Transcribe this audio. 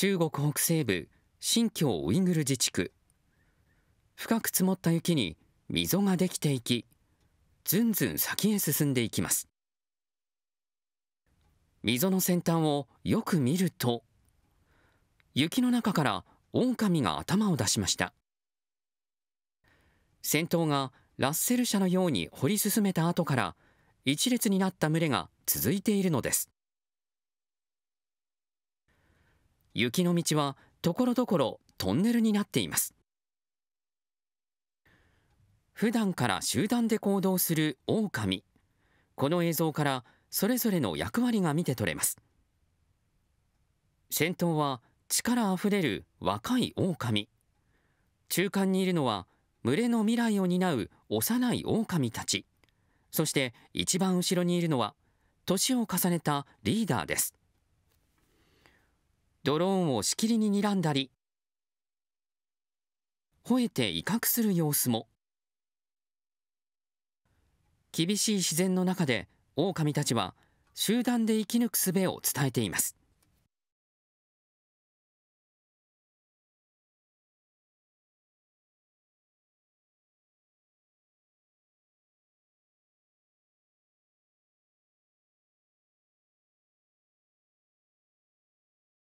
中国北西部新疆ウイグル自治区深く積もった雪に溝ができていきずんずん先へ進んでいきます溝の先端をよく見ると雪の中から狼が頭を出しました先頭がラッセル車のように掘り進めた後から一列になった群れが続いているのです雪の道はところどころトンネルになっています。普段から集団で行動するオオカミ。この映像からそれぞれの役割が見て取れます。先頭は力あふれる若いオオカミ。中間にいるのは群れの未来を担う幼いオオカミたち。そして一番後ろにいるのは年を重ねたリーダーです。ドローンをしきりににらんだりほえて威嚇する様子も。厳しい自然の中でオオカミたちは集団で生き抜く術を伝えています。